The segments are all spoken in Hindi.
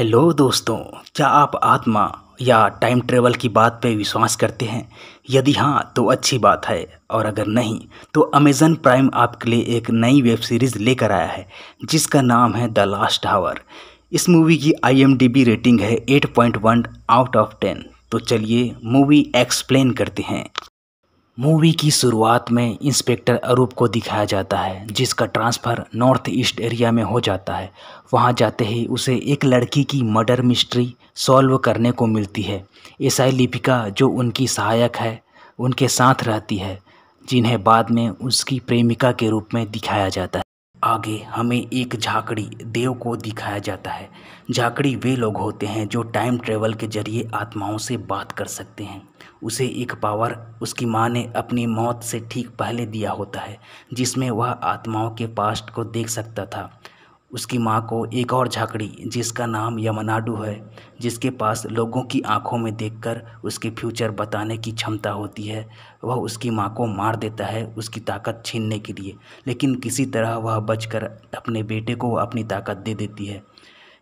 हेलो दोस्तों क्या आप आत्मा या टाइम ट्रेवल की बात पे विश्वास करते हैं यदि हाँ तो अच्छी बात है और अगर नहीं तो अमेज़न प्राइम आपके लिए एक नई वेब सीरीज़ लेकर आया है जिसका नाम है द लास्ट हावर इस मूवी की आईएमडीबी रेटिंग है 8.1 आउट ऑफ 10 तो चलिए मूवी एक्सप्लेन करते हैं मूवी की शुरुआत में इंस्पेक्टर अरूप को दिखाया जाता है जिसका ट्रांसफ़र नॉर्थ ईस्ट एरिया में हो जाता है वहां जाते ही उसे एक लड़की की मर्डर मिस्ट्री सॉल्व करने को मिलती है ईसाई लिपिका जो उनकी सहायक है उनके साथ रहती है जिन्हें बाद में उसकी प्रेमिका के रूप में दिखाया जाता है आगे हमें एक झाकड़ी देव को दिखाया जाता है झाकड़ी वे लोग होते हैं जो टाइम ट्रेवल के जरिए आत्माओं से बात कर सकते हैं उसे एक पावर उसकी माँ ने अपनी मौत से ठीक पहले दिया होता है जिसमें वह आत्माओं के पास्ट को देख सकता था उसकी माँ को एक और झाँकड़ी जिसका नाम यमनाडु है जिसके पास लोगों की आँखों में देखकर उसके फ्यूचर बताने की क्षमता होती है वह उसकी माँ को मार देता है उसकी ताकत छीनने के लिए लेकिन किसी तरह वह बचकर अपने बेटे को अपनी ताकत दे देती है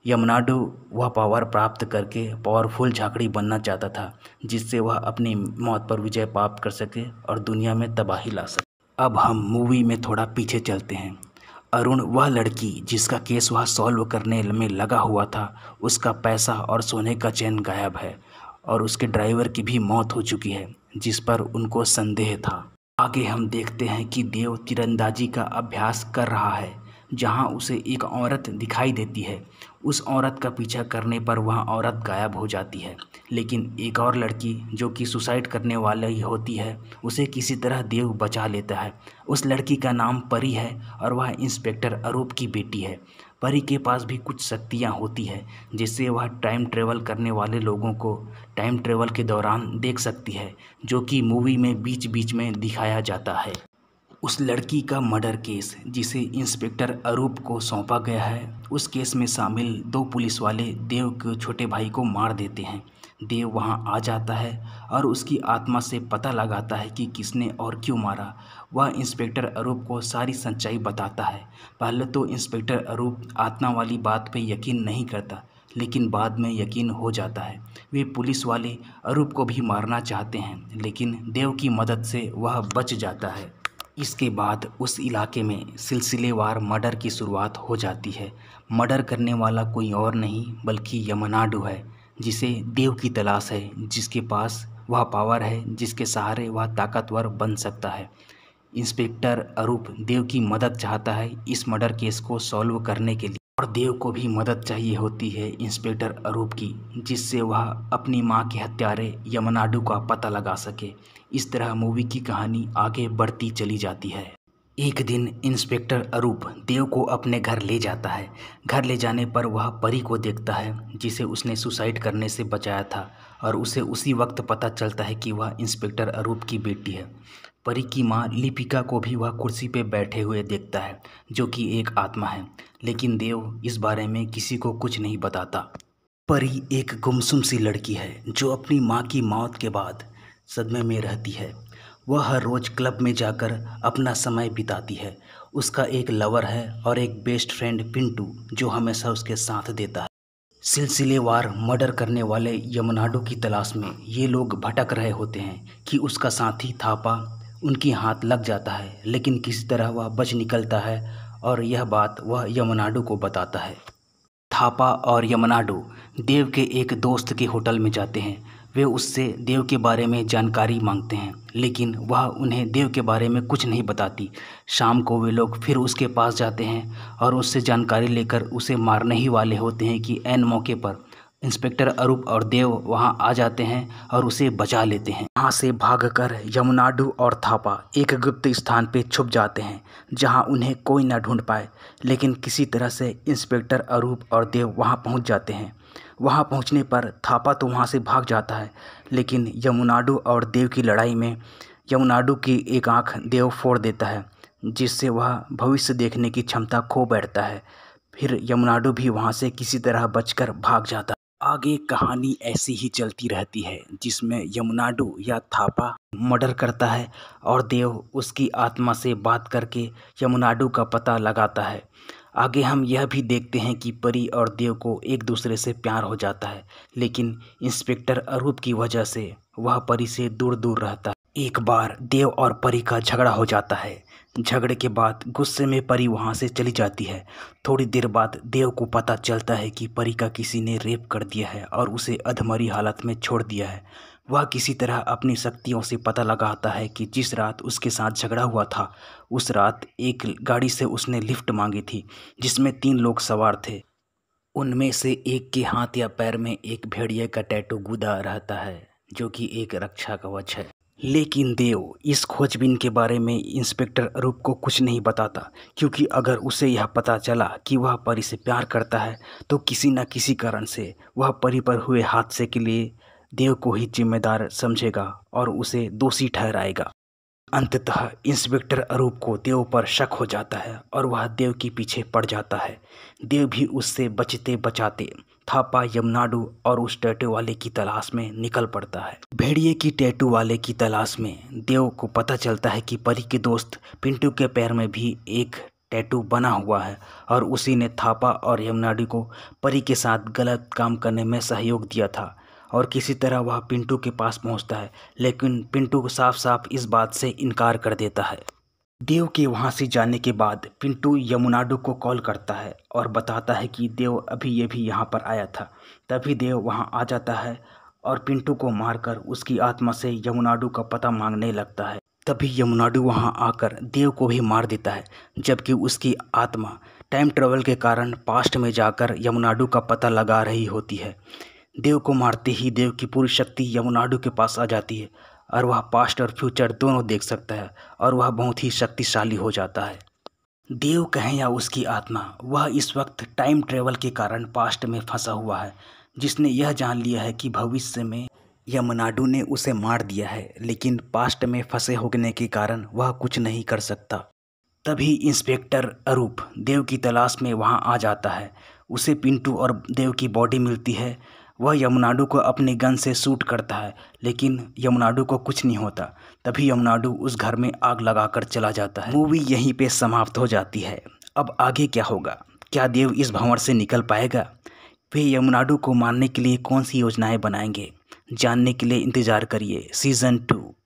यमनाडु वह पावर प्राप्त करके पावरफुल झाकड़ी बनना चाहता था जिससे वह अपनी मौत पर विजय प्राप्त कर सके और दुनिया में तबाही ला सके अब हम मूवी में थोड़ा पीछे चलते हैं अरुण वह लड़की जिसका केस वह सॉल्व करने में लगा हुआ था उसका पैसा और सोने का चैन गायब है और उसके ड्राइवर की भी मौत हो चुकी है जिस पर उनको संदेह था आगे हम देखते हैं कि देव तीरंदाजी का अभ्यास कर रहा है जहां उसे एक औरत दिखाई देती है उस औरत का पीछा करने पर वह औरत गायब हो जाती है लेकिन एक और लड़की जो कि सुसाइड करने वाली होती है उसे किसी तरह देव बचा लेता है उस लड़की का नाम परी है और वह इंस्पेक्टर अरूप की बेटी है परी के पास भी कुछ शक्तियाँ होती है जिससे वह टाइम ट्रेवल करने वाले लोगों को टाइम ट्रेवल के दौरान देख सकती है जो कि मूवी में बीच बीच में दिखाया जाता है उस लड़की का मर्डर केस जिसे इंस्पेक्टर अरूप को सौंपा गया है उस केस में शामिल दो पुलिस वाले देव के छोटे भाई को मार देते हैं देव वहां आ जाता है और उसकी आत्मा से पता लगाता है कि किसने और क्यों मारा वह इंस्पेक्टर अरूप को सारी सच्चाई बताता है पहले तो इंस्पेक्टर अरूप आत्मा वाली बात पर यकीन नहीं करता लेकिन बाद में यकीन हो जाता है वे पुलिस वाले अरूप को भी मारना चाहते हैं लेकिन देव की मदद से वह बच जाता है इसके बाद उस इलाके में सिलसिलेवार मर्डर की शुरुआत हो जाती है मर्डर करने वाला कोई और नहीं बल्कि यमनाडु है जिसे देव की तलाश है जिसके पास वह पावर है जिसके सहारे वह ताकतवर बन सकता है इंस्पेक्टर अरूप देव की मदद चाहता है इस मर्डर केस को सॉल्व करने के लिए और देव को भी मदद चाहिए होती है इंस्पेक्टर अरूप की जिससे वह अपनी मां के हत्यारे यमनाडु का पता लगा सके इस तरह मूवी की कहानी आगे बढ़ती चली जाती है एक दिन इंस्पेक्टर अरूप देव को अपने घर ले जाता है घर ले जाने पर वह परी को देखता है जिसे उसने सुसाइड करने से बचाया था और उसे उसी वक्त पता चलता है कि वह इंस्पेक्टर अरूप की बेटी है परी की माँ लिपिका को भी वह कुर्सी पर बैठे हुए देखता है जो कि एक आत्मा है लेकिन देव इस बारे में किसी को कुछ नहीं बताता परी एक गुमसुम सी लड़की है जो अपनी माँ की मौत के बाद सदमे में रहती है वह हर रोज़ क्लब में जाकर अपना समय बिताती है उसका एक लवर है और एक बेस्ट फ्रेंड पिंटू जो हमेशा उसके साथ देता है सिलसिलेवार मर्डर करने वाले यमुनाडो की तलाश में ये लोग भटक रहे होते हैं कि उसका साथी थापा उनके हाथ लग जाता है लेकिन किसी तरह वह बच निकलता है और यह बात वह यमुनाडु को बताता है थापा और यमुनाडु देव के एक दोस्त के होटल में जाते हैं वे उससे देव के बारे में जानकारी मांगते हैं लेकिन वह उन्हें देव के बारे में कुछ नहीं बताती शाम को वे लोग फिर उसके पास जाते हैं और उससे जानकारी लेकर उसे मारने ही वाले होते हैं कि एन मौके पर इंस्पेक्टर अरूप और देव वहां आ जाते हैं और उसे बचा लेते हैं वहां से भागकर यमुनाडु और थापा एक गुप्त स्थान पर छुप जाते हैं जहां उन्हें कोई ना ढूंढ पाए लेकिन किसी तरह से इंस्पेक्टर अरूप और देव वहां पहुंच जाते हैं वहां पहुंचने पर थापा तो वहां से भाग जाता है लेकिन यमुनाडु और देव की लड़ाई में यमुनाडु की एक आँख देव फोड़ देता है जिससे वह भविष्य देखने की क्षमता खो बैठता है फिर यमुनाडु भी वहाँ से किसी तरह बचकर भाग जाता आगे कहानी ऐसी ही चलती रहती है जिसमें यमुनाडु या थापा मर्डर करता है और देव उसकी आत्मा से बात करके यमुनाडु का पता लगाता है आगे हम यह भी देखते हैं कि परी और देव को एक दूसरे से प्यार हो जाता है लेकिन इंस्पेक्टर अरूप की वजह से वह परी से दूर दूर रहता है एक बार देव और परी का झगड़ा हो जाता है झगड़े के बाद गुस्से में परी वहाँ से चली जाती है थोड़ी देर बाद देव को पता चलता है कि परी का किसी ने रेप कर दिया है और उसे अधमरी हालत में छोड़ दिया है वह किसी तरह अपनी शक्तियों से पता लगाता है कि जिस रात उसके साथ झगड़ा हुआ था उस रात एक गाड़ी से उसने लिफ्ट मांगी थी जिसमें तीन लोग सवार थे उनमें से एक के हाथ या पैर में एक भेड़िए का टैटू गुदा रहता है जो कि एक रक्षा कवच है लेकिन देव इस खोजबीन के बारे में इंस्पेक्टर अरूप को कुछ नहीं बताता क्योंकि अगर उसे यह पता चला कि वह परी से प्यार करता है तो किसी न किसी कारण से वह परी पर हुए हादसे के लिए देव को ही जिम्मेदार समझेगा और उसे दोषी ठहराएगा अंततः इंस्पेक्टर अरूप को देव पर शक हो जाता है और वह देव के पीछे पड़ जाता है देव भी उससे बचते बचाते थापा यमनाडु और उस टैटू वाले की तलाश में निकल पड़ता है भेड़िए की टैटू वाले की तलाश में देव को पता चलता है कि परी के दोस्त पिंटू के पैर में भी एक टैटू बना हुआ है और उसी ने थापा और यमुनाडु को परी के साथ गलत काम करने में सहयोग दिया था और किसी तरह वह पिंटू के पास पहुंचता है लेकिन पिंटू साफ साफ इस बात से इनकार कर देता है देव के वहाँ से जाने के बाद पिंटू यमुनाडु को कॉल करता है और बताता है कि देव अभी ये भी यहाँ पर आया था तभी देव वहाँ आ जाता है और पिंटू को मारकर उसकी आत्मा से यमुनाडु का पता मांगने लगता है तभी यमुनाडु वहाँ आकर देव को भी मार देता है जबकि उसकी आत्मा टाइम ट्रेवल के कारण पास्ट में जाकर यमुनाडु का पता लगा रही होती है देव को मारते ही देव की पूरी शक्ति यमुनाडु के पास आ जाती है और वह पास्ट और फ्यूचर दोनों देख सकता है और वह बहुत ही शक्तिशाली हो जाता है देव कहें या उसकी आत्मा वह इस वक्त टाइम ट्रेवल के कारण पास्ट में फंसा हुआ है जिसने यह जान लिया है कि भविष्य में यमनाडू ने उसे मार दिया है लेकिन पास्ट में फंसे होने के कारण वह कुछ नहीं कर सकता तभी इंस्पेक्टर अरूप देव की तलाश में वहाँ आ जाता है उसे पिंटू और देव की बॉडी मिलती है वह यमुनाडु को अपने गन से सूट करता है लेकिन यमुनाडु को कुछ नहीं होता तभी यमुनाडु उस घर में आग लगाकर चला जाता है मूवी यहीं पे समाप्त हो जाती है अब आगे क्या होगा क्या देव इस भंवर से निकल पाएगा वे यमुनाडु को मारने के लिए कौन सी योजनाएं बनाएंगे जानने के लिए इंतज़ार करिए सीज़न टू